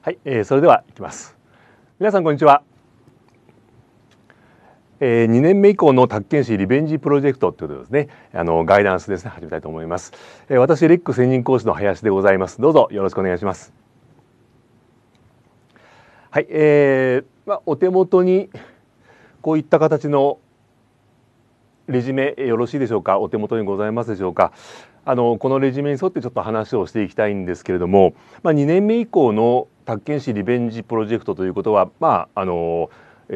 はい、えー、それではいきます皆さんこんにちは、えー、2年目以降の宅建士リベンジプロジェクトということですねあのガイダンスですね始めたいと思います、えー、私レック専任講師の林でございますどうぞよろしくお願いしますはい、えー、まあお手元にこういった形のレジュメよろしいでしょうかお手元にございますでしょうか、あのこのレジュメに沿ってちょっと話をしていきたいんですけれども、まあ、2年目以降の宅建士リベンジプロジェクトということは、まあ、あの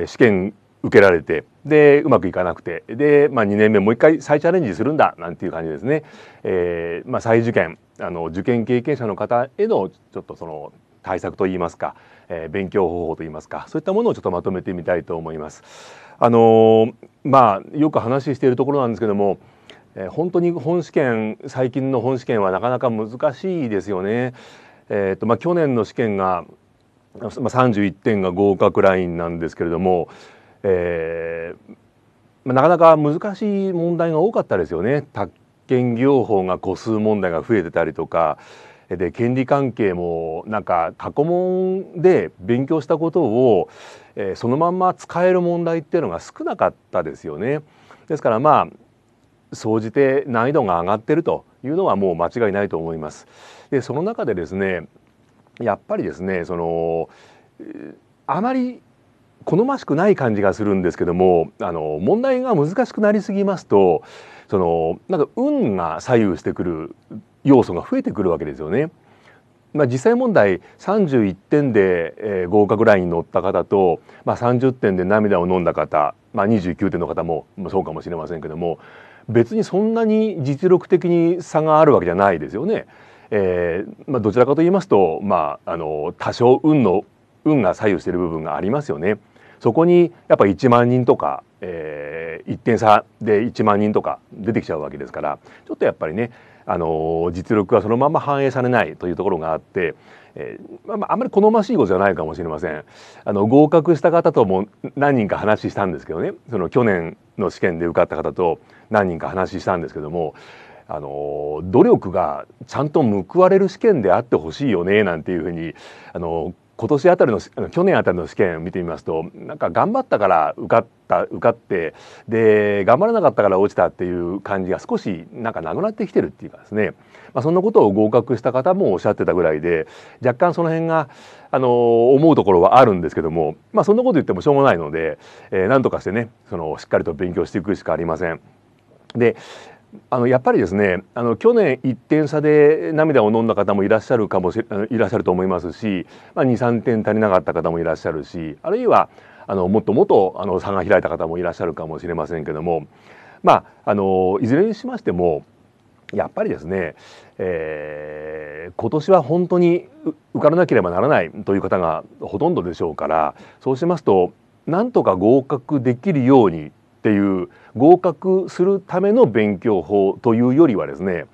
試験受けられてでうまくいかなくてで、まあ、2年目もう一回再チャレンジするんだなんていう感じですね、えーまあ、再受験あの受験経験者の方へのちょっとその対策といいますか、えー、勉強方法といいますかそういったものをちょっとまとめてみたいと思います。あのー、まあよく話しているところなんですけどもえー、本当に本試験最近の本試験はなかなか難しいですよね。えーとまあ、去年の試験が、まあ、31点が合格ラインなんですけれども、えーまあ、なかなか難しい問題が多かったですよね。宅建業法が個数問題が増えてたりとかで権利関係もなんか過去問で勉強したことを、えー、そのまんま使える問題っていうのが少なかったですよね。ですからまあ総じて難易度が上がっているというのはもう間違いないと思います。でその中でですねやっぱりですねそのあまり好ましくない感じがするんですけどもあの問題が難しくなりすぎますとそのなんか運が左右してくる要素が増えてくるわけですよね。まあ、実際問題31点で、えー、合格ラインに乗った方と、まあ、30点で涙を飲んだ方、まあ、29点の方もそうかもしれませんけども別にそんなに実力的に差があるわけじゃないですよね。えーまあ、どちらかと言いますと、まあ、あの多少運の運が左右している部分がありますよね。そこにやっぱ1万人とか、えー、1点差で1万人とか出てきちゃうわけですからちょっとやっぱりね、あの実力はそのまま反映されないというところがあって、えーまあ、あんまり好ましいことじゃないかもしれませんあの合格した方とも何人か話したんですけどねその去年の試験で受かった方と何人か話したんですけどもあの努力がちゃんと報われる試験であってほしいよねなんていうふうにあの今年あたりの去年あたりの試験を見てみますとなんか頑張ったから受かった受かってで頑張らなかったから落ちたっていう感じが少しなんかなくなってきてるっていうかですねまあ、そんなことを合格した方もおっしゃってたぐらいで若干その辺が、あの思うところはあるんですけども、まあ、そんなこと言ってもしょうがないので、えー、なんとかしてねそのしっかりと勉強していくしかありません。であのやっぱりですねあの去年1点差で涙を飲んだ方もいらっしゃるかもしいらっしゃると思いますし、まあ、23点足りなかった方もいらっしゃるしあるいはあのもっともっとあの差が開いた方もいらっしゃるかもしれませんけどもまああのいずれにしましてもやっぱりですね、えー、今年は本当に受からなければならないという方がほとんどでしょうからそうしますとなんとか合格できるようにっていう合格するための勉強法というよりはですね、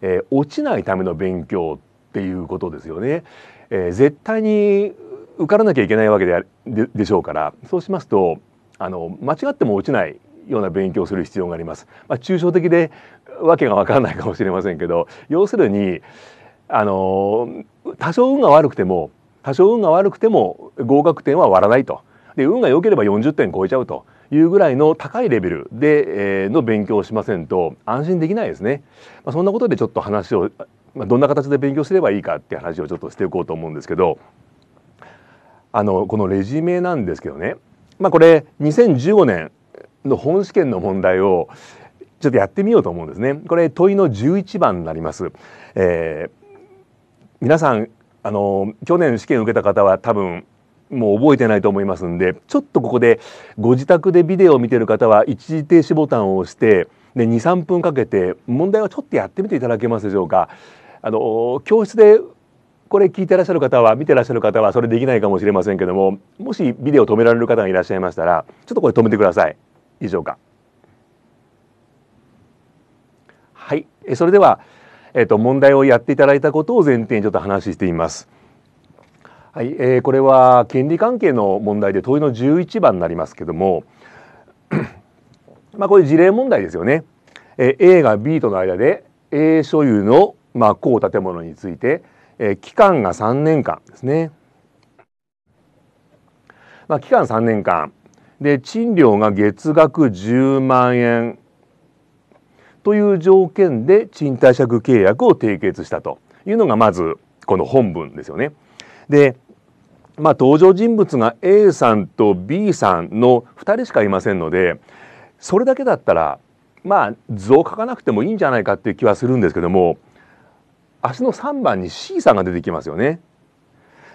えー、落ちないための勉強っていうことですよね。えー、絶対に受からなきゃいけないわけでででしょうからそうしますとあの間違っても落ちないような勉強をする必要があります。まあ、抽象的でわけがわからないかもしれませんけど要するにあの多少運が悪くても多少運が悪くても合格点は割らないとで運が良ければ40点超えちゃうというぐらいの高いレベルで、えー、の勉強をしませんと安心できないですね。まあ、そんなことでちょっと話を、まあ、どんな形で勉強すればいいかって話をちょっとしていこうと思うんですけどあのこのレジュメなんですけどね、まあ、これ2015年の本試験の問題をちょっとやってみようと思うんですね。これ問いの11番になります。えー、皆さんあの去年試験を受けた方は多分もう覚えてないと思いますんでちょっとここでご自宅でビデオを見てる方は一時停止ボタンを押して23分かけて問題をちょっとやってみていただけますでしょうか。あの教室でこれ聞いてらっしゃる方は見てらっしゃる方はそれできないかもしれませんけどももしビデオ止められる方がいらっしゃいましたらちょっとこれ止めてください。以上かはいそれでは、えっと、問題をやっていただいたことを前提にちょっと話しています。はいえー、これは権利関係の問題で問いの11番になりますけどもまあこれ事例問題ですよね。えー、A が B との間で A 所有のまあ高建物について、えー、期間が3年間ですね。まあ、期間3年間で賃料が月額10万円という条件で賃貸借契約を締結したというのがまずこの本文ですよね。でまあ、登場人物が A さんと B さんの2人しかいませんのでそれだけだったらまあ図を書かなくてもいいんじゃないかっていう気はするんですけども足の3番に C さんが出てきますよね。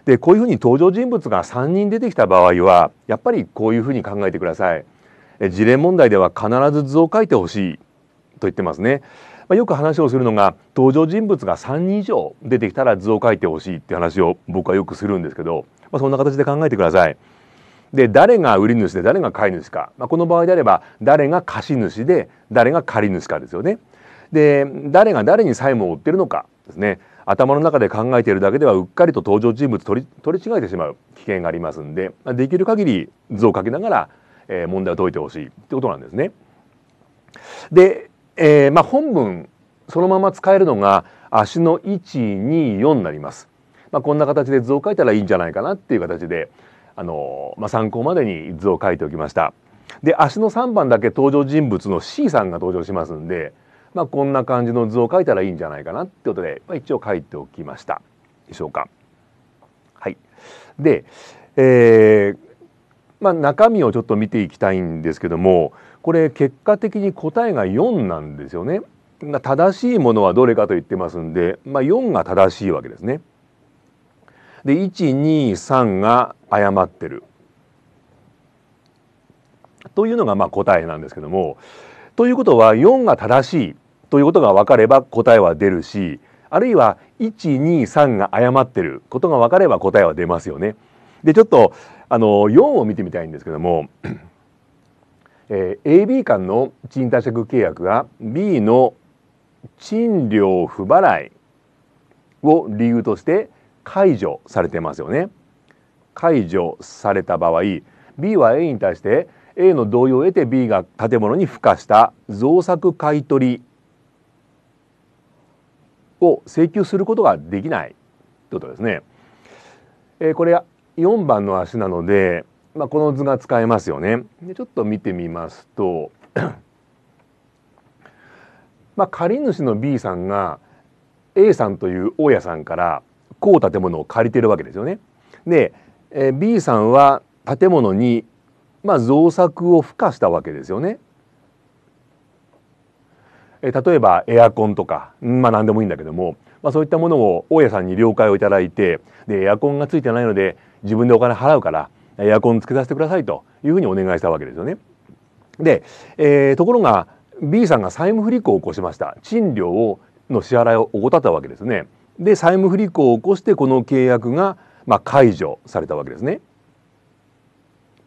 でこういうふうに登場人物が3人出てきた場合はやっぱりこういうふうに考えてください。事例問題では必ず図を書いてほしいと言ってますね。まあ、よく話をするのが登場人物が3人以上出てきたら図を書いてほしいって話を僕はよくするんですけど、まあ、そんな形で考えてください。で誰が売り主で誰が買い主か、まあ、この場合であれば誰が貸主で誰が借り主かですよね。で誰が誰に債務を負ってるのかですね頭の中で考えているだけではうっかりと登場人物取り取り違えてしまう危険がありますんでできる限り図を描きながら、えー、問題を解いてほしいってことなんですね。で、えー、まあ、本文そのまま使えるのが足の124になります。まあ、こんな形で図を描いたらいいんじゃないかなっていう形で、あのまあ、参考までに図を描いておきました。で足の3番だけ登場人物の C さんが登場しますんでまあ、こんな感じの図を描いたらいいんじゃないかなってことで、まあ、一応書いておきましたでしょうか。はい、で、えーまあ、中身をちょっと見ていきたいんですけどもこれ結果的に答えが4なんですよね。正しいものはどれかと言ってますんで、まあ、4が正しいわけですね。で123が誤ってるというのがまあ答えなんですけどもということは4が正しいということが分かれば答えは出るしあるいは123が誤ってることが分かれば答えは出ますよね。でちょっとあの4を見てみたいんですけども、えー、AB 間の賃貸借契約が B の賃料不払いを理由として解除されてますよね。解除された場合 B は A に対して A の同意を得て B が建物に付加した造作買取を請求することができないということですね。えー、これ4番の足なので、まあ、この図が使えますよね。でちょっと見てみますと まあ、借主の B さんが A さんという大家さんからこう建物を借りてるわけですよね。で、えー、B さんは建物にまあ、造作を付加したわけですよね。え例えばエアコンとか、まあ、何でもいいんだけども、まあ、そういったものを大家さんに了解をいただいてでエアコンがついてないので自分でお金払うからエアコンつけさせてくださいというふうにお願いしたわけですよね。で、えー、ところが B さんが債務不履行を起こしました賃料をの支払いを怠ったわけですね。で債務不履行を起こしてこの契約が、まあ、解除されたわけですね。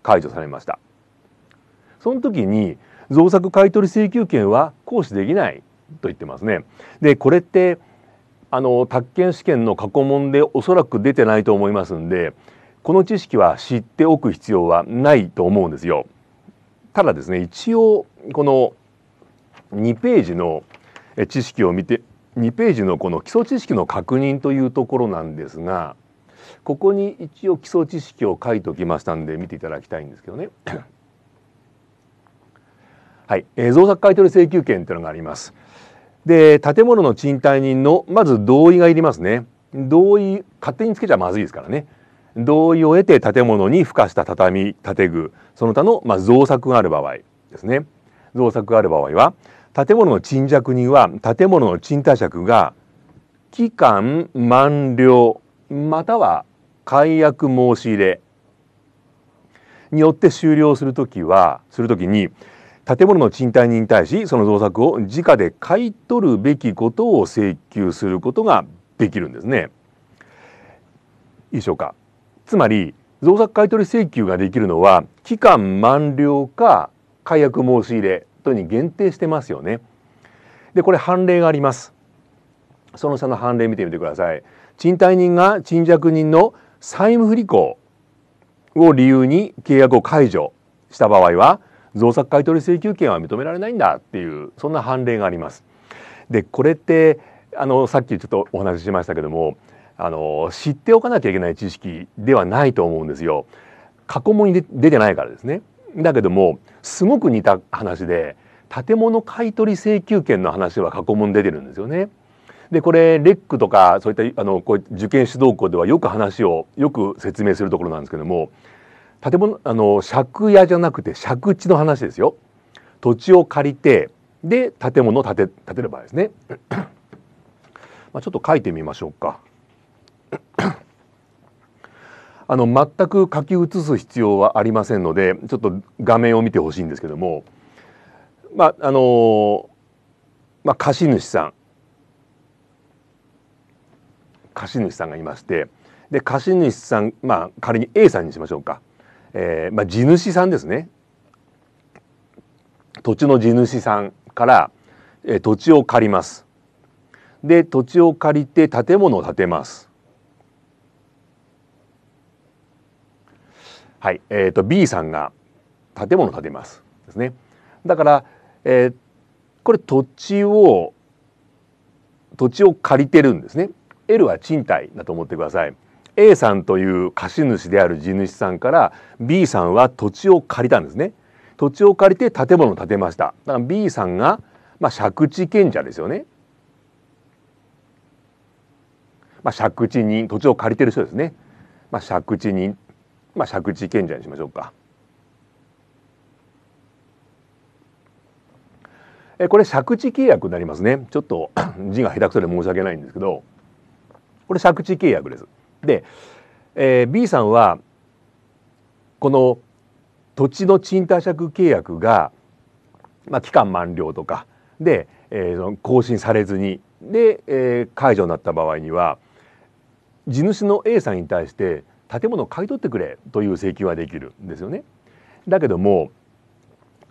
解除されましたその時に造作買取請求権は行使できないと言ってますねでこれってあの宅建試験の過去問でおそらく出てないと思いますんでこの知識は知っておく必要はないと思うんですよ。ただですね一応この2ページの知識を見て2ページのこの基礎知識の確認というところなんですがここに一応基礎知識を書いておきましたんで見ていただきたいんですけどね。はい、えー、造作買取請求権というのがあります。で建物の賃貸人のまず同意がいりますね。同意勝手につけちゃまずいですからね。同意を得て建物に付加した畳建具その他の、まあ、造作がある場合ですね。造作がある場合は建物の賃借人は建物の賃貸借が期間満了または解約申し入れによって終了するときはするときに建物の賃貸人に対しその造作を直で買い取るべきことを請求することができるんですね。いいでしょうかつまり造作買取請求ができるのは期間満了か解約申し入れとに限定してますよね。でこれ判例があります。その下の判例見てみてください。賃貸人が賃借人の債務不履行を理由に契約を解除した場合は造作買取請求権は認められないんだっていうそんな判例があります。でこれってあのさっきちょっとお話ししましたけどもあの知っておかなきゃいけない知識ではないと思うんですよ。過去問に出てないからですね。だけどもすごく似た話で建物買取請求権の話は過去問出てるんですよね。でこれレックとかそういったあのこう受験指導校ではよく話をよく説明するところなんですけども建物あの借家じゃなくて借地の話ですよ土地を借りてで建物を建て建てる場合ですねまあちょっと書いてみましょうかあの全く書き写す必要はありませんのでちょっと画面を見てほしいんですけどもまああのまあ貸主さん貸主さんがいましてで貸主さんまあ仮に A さんにしましょうか、えーまあ、地主さんですね土地の地主さんから、えー、土地を借りますで土地を借りて建物を建てますはい、えーと、B さんが建物を建てますですねだから、えー、これ土地を土地を借りてるんですね L は賃貸だと思ってください A さんという貸主である地主さんから B さんは土地を借りたんですね土地を借りて建物を建てましただから B さんが、まあ、借地権者ですよね、まあ、借地人土地を借りてる人ですね、まあ、借地人、まあ、借地権者にしましょうかえこれ借地契約になりますねちょっと 字が下手くそで申し訳ないんですけどこれ借地契約です。で、えー、B さんはこの土地の賃貸借契約が、まあ、期間満了とかで、えー、更新されずにで、えー、解除になった場合には地主の A さんに対して建物を買い取ってくれという請求はできるんですよね。だけども、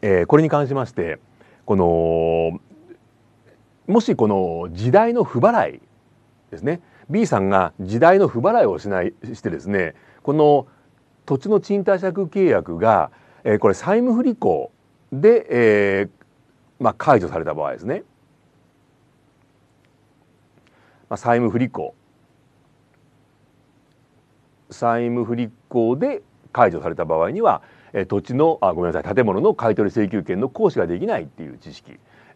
えー、これに関しましてこのもしこの時代の不払いですね B さんが時代の不払いをしないしてですねこの土地の賃貸借契約が、えー、これ債務不履行で、えーまあ、解除された場合ですね、まあ、債務不履行債務不履行で解除された場合には、えー、土地のあごめんなさい建物の買取請求権の行使ができないっていう知識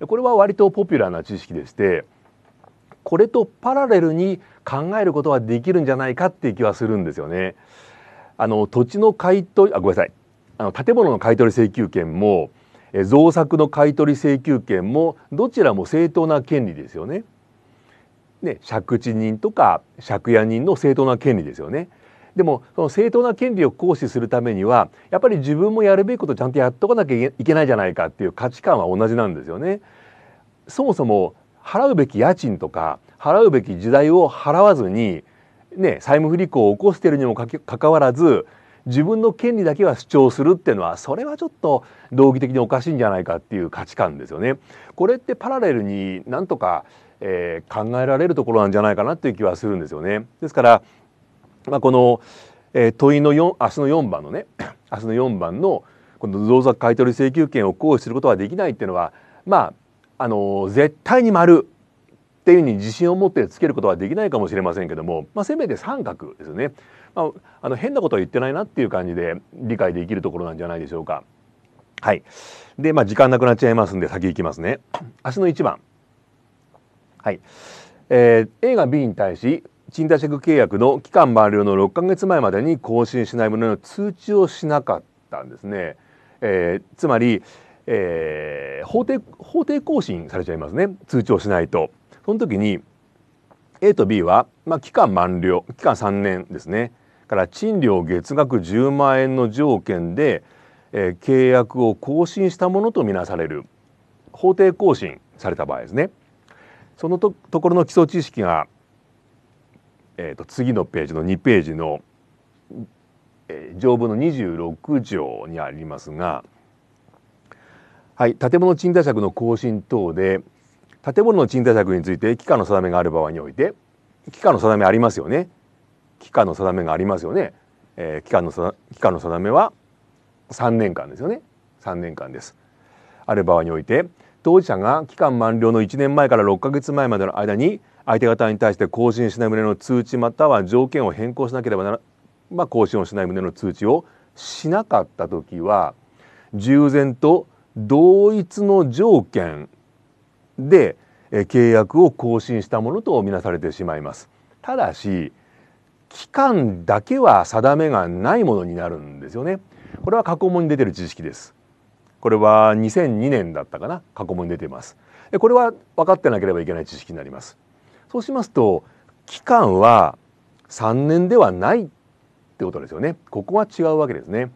これは割とポピュラーな知識でしてこれとパラレルに考えることはできるんじゃないかっていう気はするんですよね。あの土地の買い取あごめんなさいあの建物の買取請求権も造作の買取請求権もどちらも正当な権利ですよね。ね借地人とか借家人の正当な権利ですよね。でもその正当な権利を行使するためにはやっぱり自分もやるべきことをちゃんとやっとかなきゃいけないじゃないかっていう価値観は同じなんですよね。そもそも払うべき家賃とか払うべき時代を払わずに、ね、債務不履行を起こしているにもかかわらず自分の権利だけは主張するっていうのはそれはちょっと道義的におかしいんじゃないかっていう価値観ですよね。これってパラレルになんとか、えー、考えられるところなんじゃないかなっていう気はするんですよね。ですから、まあ、この、えー、問いの4明日の4番のね明日の4番のこの増額買取請求権を行使することはできないっていうのはまああの絶対に丸っていうふうに自信を持ってつけることはできないかもしれませんけども、まあ、せめて三角ですね、まあ、あの変なことは言ってないなっていう感じで理解できるところなんじゃないでしょうか。はい、で、まあ、時間なくなっちゃいますんで先行きますね。足の1番、はいえー、A が B に対し賃貸借契約の期間満了の6ヶ月前までに更新しない旨の通知をしなかったんですね。えー、つまり、えー、法定法定更新されちゃいますね通知をしないと。その時に A と B は、まあ、期間満了期間3年ですねから賃料月額10万円の条件で、えー、契約を更新したものとみなされる法定更新された場合ですねそのところの基礎知識が、えーと、と次のページの2ページの、えー、条文の26条にありますがはい、建物賃貸借の更新等で建物の賃貸借について期間の定めがある場合において期間の定めありますよね期間の定めがありますよね、えー、期間の期間の定めは3年間ですよね3年間ですある場合において当事者が期間満了の1年前から6ヶ月前までの間に相手方に対して更新しない旨の通知または条件を変更しなければなら、まあ、更新をしない旨の通知をしなかった時は従前と同一の条件で契約を更新したものとみなされてしまいます。ただし期間だけは定めがないものになるんですよね。これは過去問に出てる知識です。これは2002年だったかな過去問に出てます。これは分かってなければいけない知識になります。そうしますと期間は3年ではないってことですよね。ここは違うわけですね。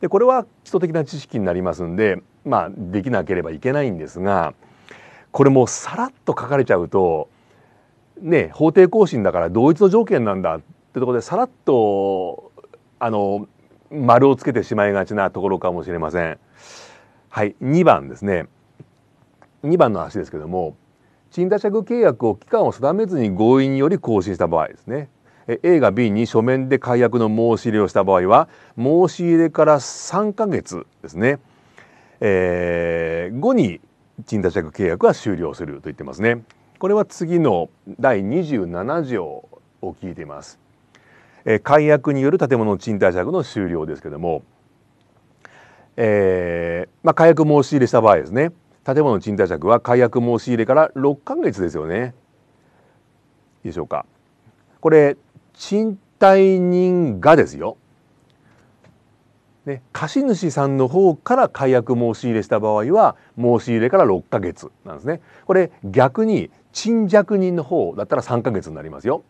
でこれは基礎的な知識になりますんでまあ、できなければいけないんですがこれもさらっと書かれちゃうと、ね、法定更新だから同一の条件なんだってところでさらっとあの丸をつけてしまいがちなところかもしれません。はい、2番ですね2番の話ですけども賃貸借契約を期間を定めずに合意により更新した場合ですね A が B に書面で解約の申し入れをした場合は申し入れから3ヶ月ですねえー、後に賃貸借契約は終了すると言ってますね。これは次の第27条を聞いています。えー、解約による建物賃貸借の終了ですけども、えー、まあ、解約申し入れした場合ですね建物賃貸借は解約申し入れから6ヶ月ですよね。いいでしょうか。これ賃貸人がですよね、貸主さんの方から解約申し入れした場合は申し入れから6ヶ月なんですねこれ逆に賃借人の方だったら3ヶ月になりますよ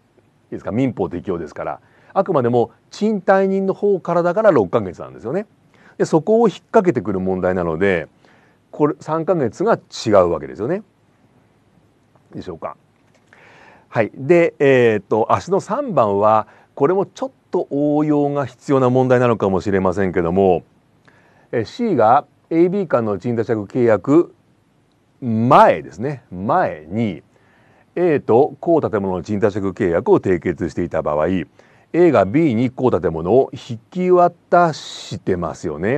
いいですか民法適用ですからあくまでも賃貸人の方からだから6ヶ月なんですよねでそこを引っ掛けてくる問題なのでこれ3ヶ月が違うわけですよねでしょうかはいでえー、っと足の3番は「これもちょっと応用が必要な問題なのかもしれませんけども C が AB 間の賃貸借契約前ですね前に A と高建物の賃貸借契約を締結していた場合 A が B に高建物を引き渡してますよね。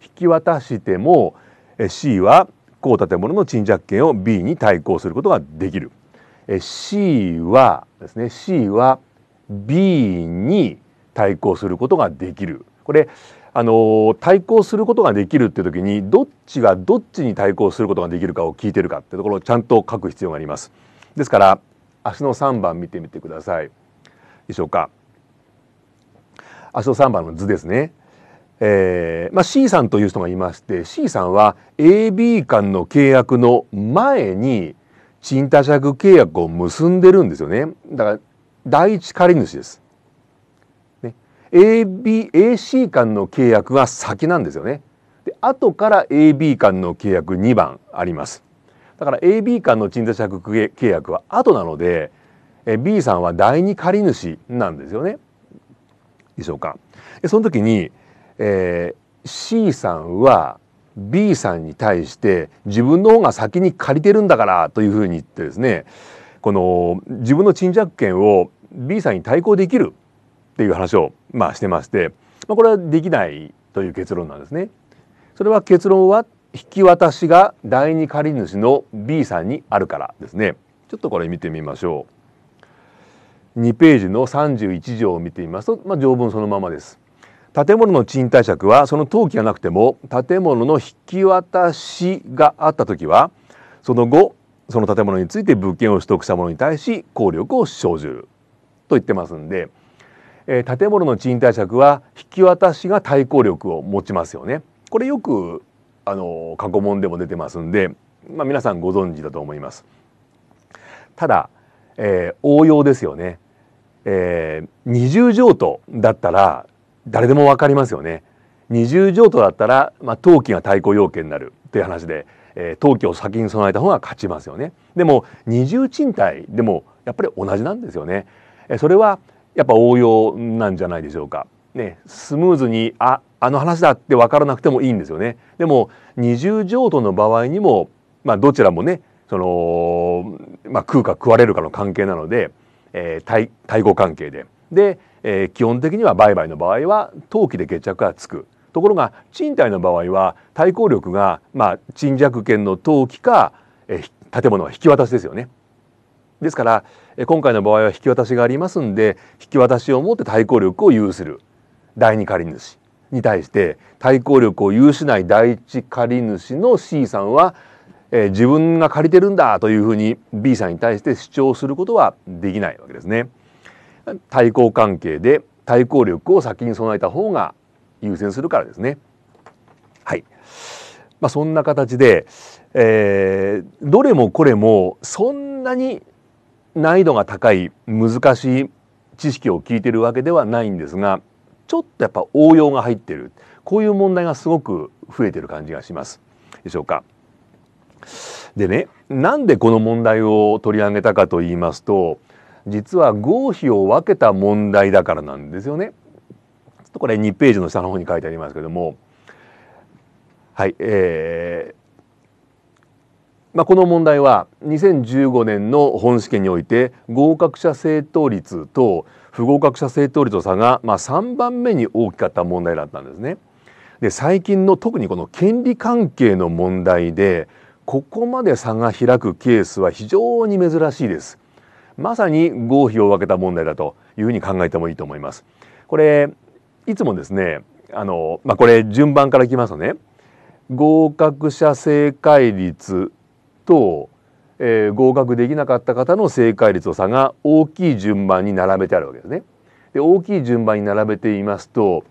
引き渡しても C は高建物の賃借権を B に対抗することができる。C はですね C は B に対抗することができるこれあの対抗することができるって時にどっちがどっちに対抗することができるかを聞いてるかってところをちゃんと書く必要があります。ですから足の3番見てみてくださいでしょうか。足の3番の図ですね。えーまあ、C さんという人がいまして C さんは AB 間の契約の前に賃貸借契約を結んでるんですよね。だから第一借主です。ね、AB、AC 間の契約は先なんですよね。で後から AB 間の契約2番あります。だから AB 間の賃貸借契約は後なので B さんは第二借主なんですよね。でしょうか。でその時に、えー、C さんは B さんに対して自分の方が先に借りてるんだからというふうに言ってですねこの自分の沈着権を B さんに対抗できるっていう話を、まあ、してまして、まあ、これはできないという結論なんですね。それは結論は引き渡しが第二借主の B さんにあるからですね。ちょっとこれ見てみましょう。2ページの31条を見てみますと、まあ、条文そのままです。建物の賃貸借はその登記がなくても建物の引き渡しがあった時はその後その建物について物件を取得した者に対し効力を生じると言ってますんで、えー、建物の賃貸借は引き渡しが対抗力を持ちますよね。これよくあの過去問でも出てますんで、まあ、皆さんご存知だと思います。ただ、えー、応用ですよね。えー、20譲渡だったら誰でも分かりますよね。二重譲渡だったら、まあ、登記が対抗要件になるという話でえー、登記を先に備えた方が勝ちますよね。でも二重賃貸でもやっぱり同じなんですよね。えー、それはやっぱ応用なんじゃないでしょうか。ね、スムーズにああの話だって分からなくてもいいんですよね。でも二重譲渡の場合にも、まあ、どちらもねその、まあ、食うか食われるかの関係なので、えー、対対抗関係で。で、えー、基本的には売買の場合は登記で決着がつく。ところが賃貸の場合は対抗力が、まあ、賃借権の登記かえ建物は引き渡しですよね。ですから今回の場合は引き渡しがありますんで引き渡しをもって対抗力を有する第二借主に対して対抗力を有しない第一借主の C さんは、え自分が借りてるんだというふうに B さんに対して主張することはできないわけですね。対抗関係で対抗力を先に備えた方が優先するからですね。はい、まあ、そんな形で、えー、どれもこれもそんなに難易度が高い難しい知識を聞いてるわけではないんですがちょっとやっぱ応用が入ってるこういう問題がすごく増えてる感じがしますでしょうか。でねなんでこの問題を取り上げたかと言いますと実は合否を分けた問題だからなんですよね。とこれ2ページの下の方に書いてありますけどもはいえーまあ、この問題は2015年の本試験において合格者正答率と不合格者正答率の差が、まあ、3番目に大きかった問題だったんですね。で最近の特にこの権利関係の問題でここまで差が開くケースは非常に珍しいです。まさに合否を分けた問題だというふうに考えてもいいと思います。これいつもですねあの、まあ、これ順番からいきますとね合格者正解率と、えー、合格できなかった方の正解率の差が大きい順番に並べてあるわけですね。で大きい順番に並べていますと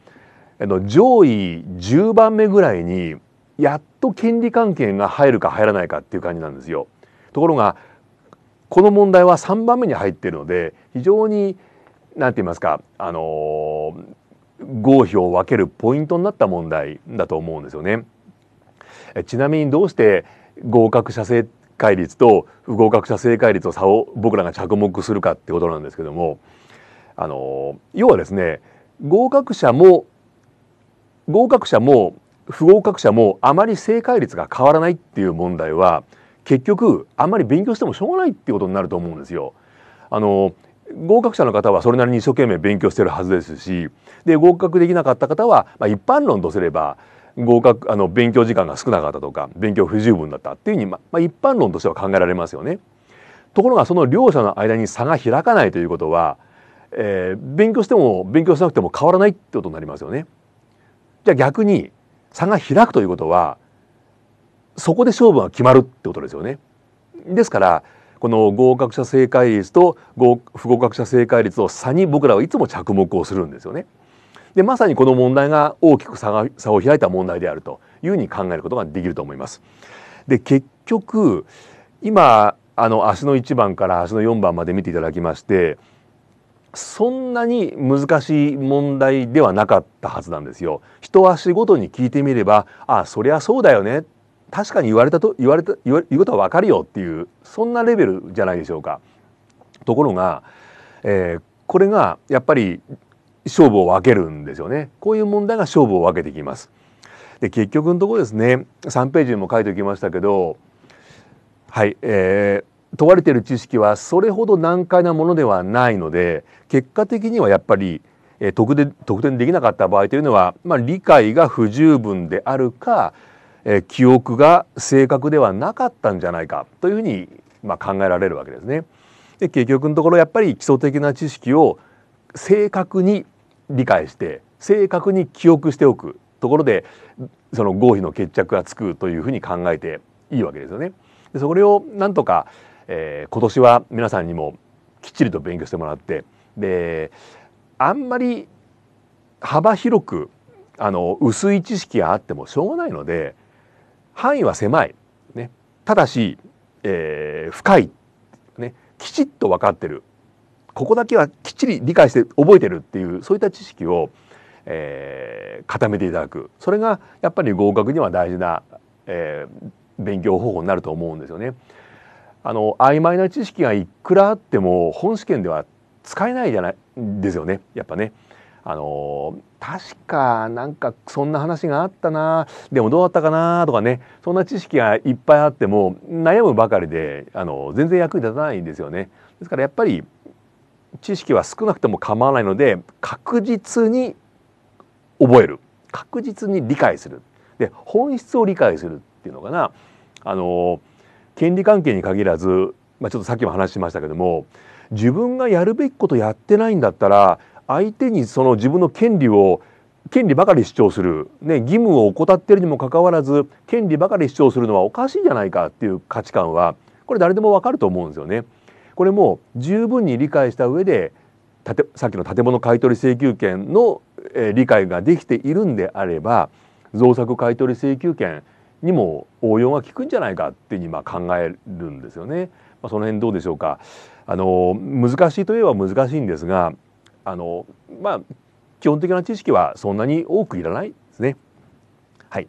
あの上位10番目ぐらいにやっと権利関係が入るか入らないかっていう感じなんですよ。ところがこの問題は3番目に入っているので非常に何て言いますかあのー、合否を分けるポイントになった問題だと思うんですよね。ちなみにどうして合格者正解率と不合格者正解率の差を僕らが着目するかってことなんですけどもあの要はですね合格者も合格者も不合格者もあまり正解率が変わらないっていう問題は結局あんまり勉強してもしょうがないっていうことになると思うんですよ。あの合格者の方はそれなりに一生懸命勉強してるはずですしで合格できなかった方は、まあ、一般論とすれば合格あの勉強時間が少なかったとか勉強不十分だったっていうふうに、まあ、一般論としては考えられますよね。ところがその両者の間に差が開かないということは、えー、勉強しても勉強しなくても変わらないってことになりますよね。じゃあ逆に差が開くということはそこで勝負が決まるってことですよね。ですからこの合格者正解率と不合格者正解率の差に僕らはいつも着目をするんですよね。でまさにこの問題が大きく差が差を開いた問題であるというふうに考えることができると思います。で結局今あの足の1番から足の4番まで見ていただきましてそんなに難しい問題ではなかったはずなんですよ。一足ごとに聞いてみればあそりゃそうだよね確かに言われたと言われた言われうことは分かるよっていうそんなレベルじゃないでしょうか。ところが、えー、これがやっぱり勝負を分けるんですよね。こういう問題が勝負を分けてきます。で結局のところですね3ページにも書いておきましたけどはい、えー、問われている知識はそれほど難解なものではないので結果的にはやっぱり、えー、得点できなかった場合というのは、まあ、理解が不十分であるかえ記憶が正確ではなかったんじゃないかというふうに、ま考えられるわけですね。で結局のところやっぱり基礎的な知識を正確に理解して正確に記憶しておくところでその合否の決着がつくというふうに考えていいわけですよね。でそれをなんとか、えー、今年は皆さんにもきっちりと勉強してもらってであんまり幅広くあの薄い知識があってもしょうがないので範囲は狭い、ね、ただし、えー、深い、ね、きちっと分かってるここだけはきっちり理解して覚えてるっていうそういった知識を、えー、固めていただくそれがやっぱり合格には大事な、えー、勉強方法になると思うんですよね。あの曖昧な知識がいくらあっても本試験では使えないじゃないですよねやっぱね。あの確かなんかそんな話があったなでもどうだったかなとかねそんな知識がいっぱいあっても悩むばかりであの全然役に立たないんですよね。ですからやっぱり知識は少なくても構わないので確実に覚える確実に理解するで本質を理解するっていうのかなあの権利関係に限らず、まあ、ちょっとさっきも話しましたけども自分がやるべきことやってないんだったら相手にその自分の権利を権利ばかり主張する、ね、義務を怠っているにもかかわらず権利ばかり主張するのはおかしいじゃないかっていう価値観はこれ誰でもわかると思うんですよね。これも十分に理解した上でさっきの建物買取請求権の、え理解ができているんであれば造作買取請求権にも応用が効くんじゃないかって今考えるんですよね。まあ、その辺どうでしょうか。あの難しいといえば難しいんですがあのまあ基本的な知識はそんなに多くいらないですね。はい、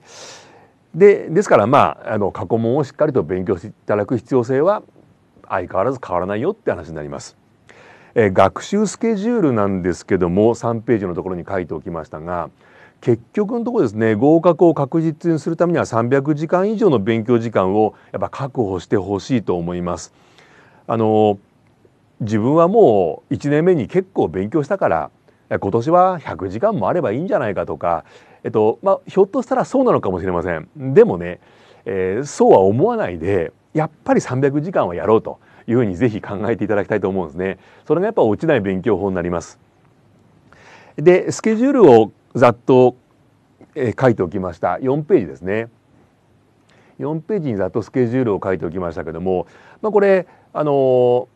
でですからまああの過去問をしっかりと勉強していただく必要性は相変わらず変わらないよって話になります。え学習スケジュールなんですけども3ページのところに書いておきましたが結局のところですね合格を確実にするためには300時間以上の勉強時間をやっぱ確保してほしいと思います。あのー自分はもう1年目に結構勉強したから今年は100時間もあればいいんじゃないかとか、えっとまあ、ひょっとしたらそうなのかもしれません。でもね、えー、そうは思わないでやっぱり300時間はやろうというふうにぜひ考えていただきたいと思うんですね。それがやっぱ落ちない勉強法になります。でスケジュールをざっと、えー、書いておきました4ページですね。4ページにざっとスケジュールを書いておきましたけども、まあ、これあのー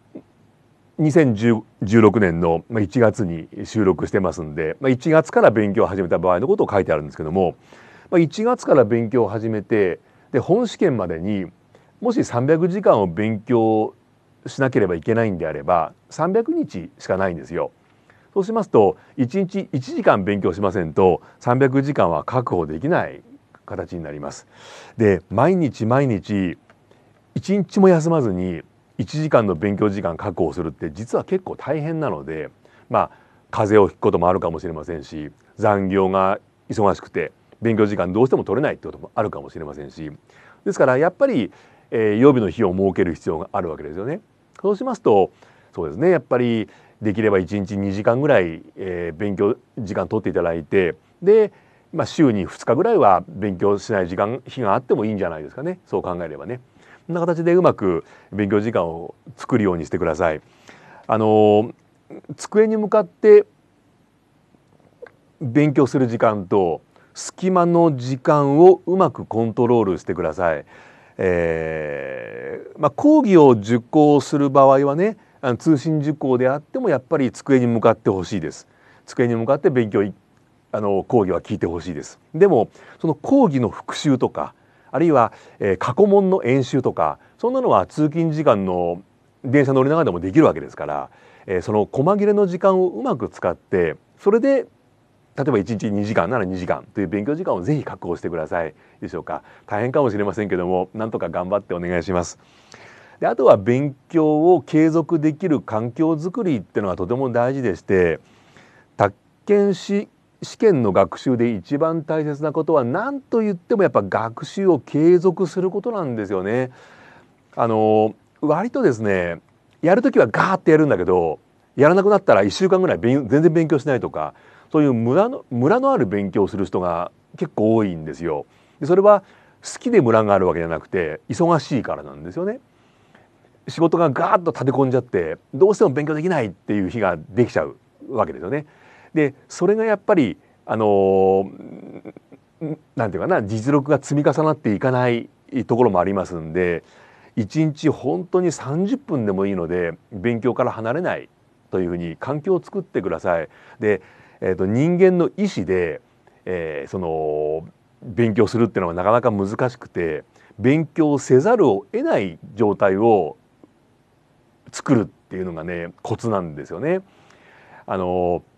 2016年の1月に収録してますんで、まあ、1月から勉強を始めた場合のことを書いてあるんですけども、まあ、1月から勉強を始めてで本試験までにもし300時間を勉強しなければいけないんであれば300日しかないんですよ。そうしますと1日1時間勉強しませんと300時間は確保できない形になります。で毎日毎日1日も休まずに1時間の勉強時間確保するって実は結構大変なのでまあ風邪をひくこともあるかもしれませんし残業が忙しくて勉強時間どうしても取れないってこともあるかもしれませんしですからやっぱり、えー、予の日を設ける必要があるわけですよね。そうしますとそうですねやっぱりできれば1日2時間ぐらい、えー、勉強時間取っていただいてで、まあ、週に2日ぐらいは勉強しない時間日があってもいいんじゃないですかねそう考えればね。そんな形でうまく勉強時間を作るようにしてください。あの机に向かって勉強する時間と隙間の時間をうまくコントロールしてください。えーまあ、講義を受講する場合はねあの通信受講であってもやっぱり机に向かってほしいです。机に向かって勉強あの講義は聞いてほしいです。でもその講義の復習とかあるいは、えー、過去問の演習とかそんなのは通勤時間の電車乗りながらでもできるわけですから、えー、その細切れの時間をうまく使ってそれで例えば1日2時間なら2時間という勉強時間をぜひ確保してくださいでしょうか大変かもしれませんけどもなんとか頑張ってお願いしますであとは勉強を継続できる環境づくりっていうのがとても大事でして宅建士試験の学習で一番大切なことは何と言ってもやっぱ学習を継続することなんですよね。あの割とですねやる時はガーってやるんだけどやらなくなったら1週間ぐらい全然勉強しないとかそういう村の村のある勉強をする人が結構多いんですよ。でそれは好きでムラがあるわけじゃなくて忙しいからなんですよね。仕事がガーッと立て込んじゃってどうしても勉強できないっていう日ができちゃうわけですよね。でそれがやっぱりあのなんていうかな実力が積み重なっていかないところもありますんで一日本当に30分でもいいので勉強から離れないというふうに環境を作ってください。で、えー、と人間の意思で、えー、その勉強するっていうのはなかなか難しくて勉強せざるを得ない状態を作るっていうのがねコツなんですよね。あのー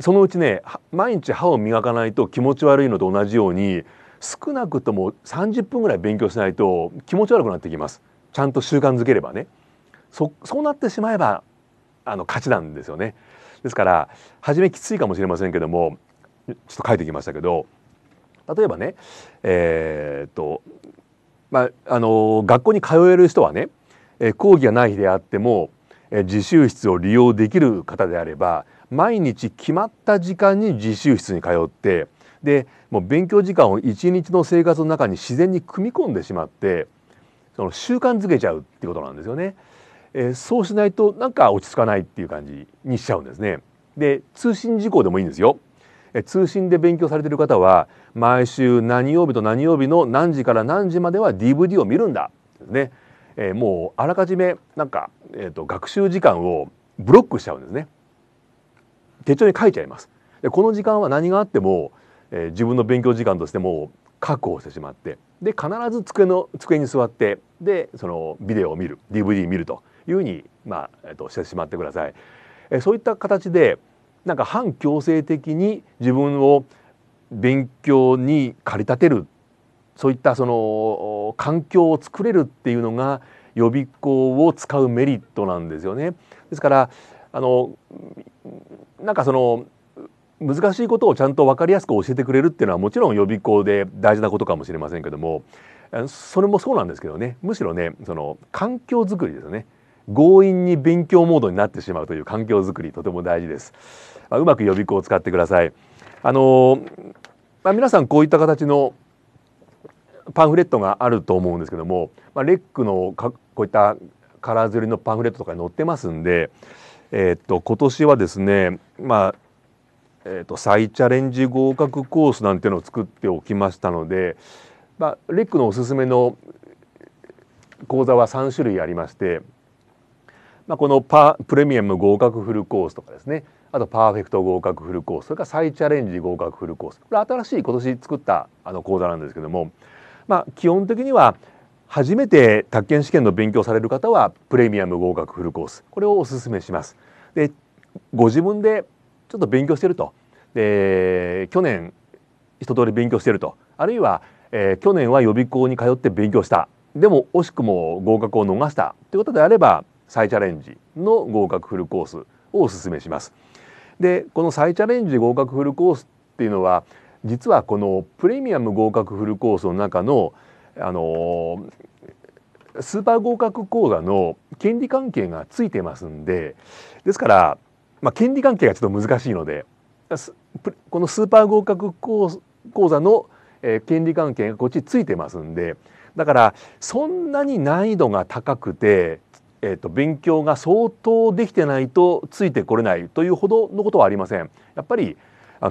そのうちね毎日歯を磨かないと気持ち悪いのと同じように少なくとも30分ぐらい勉強しないと気持ち悪くなってきますちゃんと習慣づければねそそうなってしまえばあの勝ちなんですよねですから初めきついかもしれませんけどもちょっと書いてきましたけど例えばねえー、っとまああの学校に通える人はね、え講義がない日であっても、え自習室を利用できる方であれば毎日決まった時間に自習室に通ってでもう勉強時間を一日の生活の中に自然に組み込んでしまってその習慣づけちゃうってことなんですよね。えー、そうしないとなんか落ち着かないっていう感じにしちゃうんですね。で通信事項でもいいんですよ。え通信で勉強されてる方は毎週何曜日と何曜日の何時から何時までは DVD を見るんだですね。えー、もうあらかじめなんか、えーと学習時間をブロックしちゃうんですね。手帳に書いちゃいます。でこの時間は何があっても、えー、自分の勉強時間としても確保してしまってで必ず机の机に座ってでそのビデオを見る DVD 見るというふうに、まあえっと、してしまってください。えそういった形でなんか反強制的に自分を勉強に駆り立てるそういったその環境を作れるっていうのが予備校を使うメリットなんですよね。ですからあのなんかその難しいことをちゃんと分かりやすく教えてくれるっていうのはもちろん予備校で大事なことかもしれませんけどもそれもそうなんですけどねむしろねその環境づくりですね強引に勉強モードになってしまうという環境づくりとても大事です、まあ、うまく予備校を使ってくださいあの、まあ、皆さんこういった形のパンフレットがあると思うんですけども、まあ、レックのこういったカラー刷りのパンフレットとかに載ってますんでえっと今年はですねまあえー、と再チャレンジ合格コースなんていうのを作っておきましたので、まあ、レックのおすすめの講座は3種類ありまして、まあ、このパプレミアム合格フルコースとかですねあとパーフェクト合格フルコースそれから再チャレンジ合格フルコースこれ新しい今年作ったあの講座なんですけども、まあ、基本的には初めて宅建試験の勉強される方はプレミアム合格フルコースこれをお勧めします。でご自分でちょっと勉強してるとで去年一通り勉強してるとあるいは、えー、去年は予備校に通って勉強したでも惜しくも合格を逃したということであれば再チャレンジの合格フルコースをおすすめします。でこの再チャレンジ合格フルコースっていうのは実はこのプレミアム合格フルコースの中の「あのスーパー合格講座の権利関係がついてますんでですから、まあ、権利関係がちょっと難しいのでこのスーパー合格講座の、え権利関係がこっちついてますんでだからそんなに難易度が高くて、えーと、と勉強が相当できてないとついてこれないというほどのことはありません。やっぱり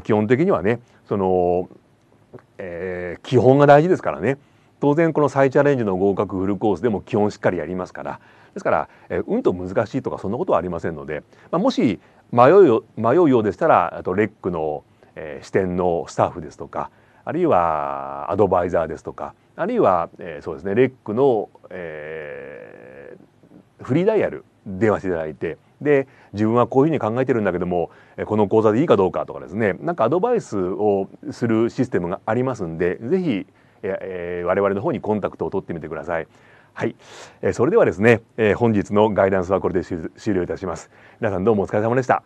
基本的にはねその、えー、基本が大事ですからね。当然この再チャレンジの合格フルコースでも基本しっかりやりますからですから、えうんと難しいとかそんなことはありませんので、まあ、もし迷う迷うようでしたらあとレックの、えー、支店のスタッフですとかあるいはアドバイザーですとかあるいは、えー、そうですねレックの、えー、フリーダイヤル電話していただいてで自分はこういうふうに考えてるんだけどもこの講座でいいかどうかとかですねなんかアドバイスをするシステムがありますんで是非えー、我々の方にコンタクトを取ってみてください。はい、えー、それではですね、えー、本日のガイダンスはこれで終了いたします。皆さんどうもお疲れ様でした。